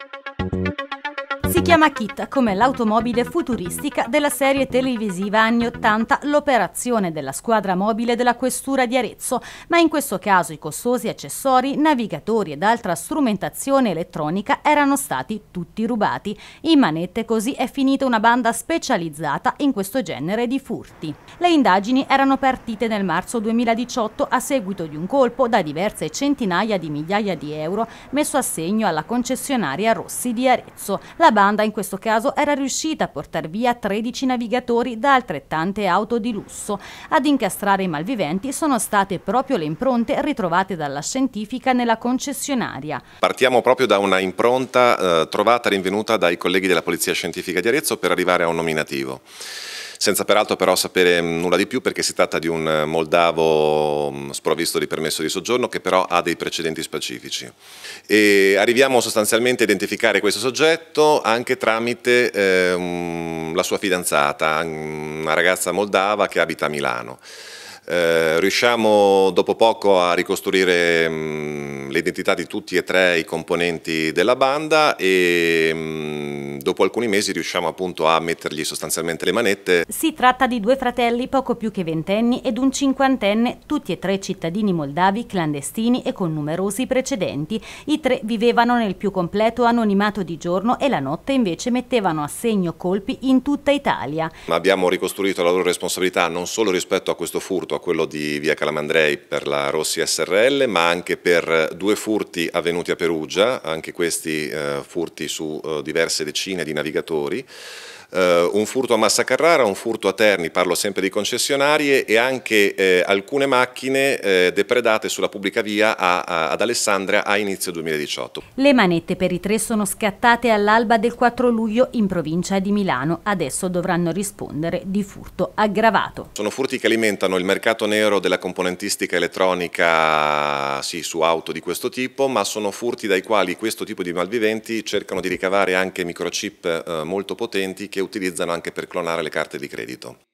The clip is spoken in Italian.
Thank you. Si chiama Kit come l'automobile futuristica della serie televisiva anni 80 L'operazione della squadra mobile della questura di Arezzo, ma in questo caso i costosi accessori, navigatori ed altra strumentazione elettronica erano stati tutti rubati. In manette così è finita una banda specializzata in questo genere di furti. Le indagini erano partite nel marzo 2018 a seguito di un colpo da diverse centinaia di migliaia di euro messo a segno alla concessionaria Rossi di Arezzo. La banda in questo caso era riuscita a portare via 13 navigatori da altrettante auto di lusso. Ad incastrare i malviventi sono state proprio le impronte ritrovate dalla scientifica nella concessionaria. Partiamo proprio da una impronta eh, trovata e rinvenuta dai colleghi della Polizia Scientifica di Arezzo per arrivare a un nominativo senza peraltro però sapere mm, nulla di più perché si tratta di un eh, moldavo mm, sprovvisto di permesso di soggiorno che però ha dei precedenti specifici. E arriviamo sostanzialmente a identificare questo soggetto anche tramite eh, la sua fidanzata, mm, una ragazza moldava che abita a Milano. Eh, riusciamo dopo poco a ricostruire mh, l'identità di tutti e tre i componenti della banda e mh, dopo alcuni mesi riusciamo appunto a mettergli sostanzialmente le manette. Si tratta di due fratelli poco più che ventenni ed un cinquantenne, tutti e tre cittadini moldavi clandestini e con numerosi precedenti. I tre vivevano nel più completo anonimato di giorno e la notte invece mettevano a segno colpi in tutta Italia. Abbiamo ricostruito la loro responsabilità non solo rispetto a questo furto, a quello di via Calamandrei per la Rossi SRL, ma anche per due furti avvenuti a Perugia, anche questi eh, furti su eh, diverse decine decine di navigatori eh, un furto a Massa Carrara, un furto a Terni, parlo sempre di concessionarie, e anche eh, alcune macchine eh, depredate sulla pubblica via a, a, ad Alessandria a inizio 2018. Le manette per i tre sono scattate all'alba del 4 luglio in provincia di Milano, adesso dovranno rispondere di furto aggravato. Sono furti che alimentano il mercato nero della componentistica elettronica sì, su auto di questo tipo, ma sono furti dai quali questo tipo di malviventi cercano di ricavare anche microchip eh, molto potenti che utilizzano anche per clonare le carte di credito.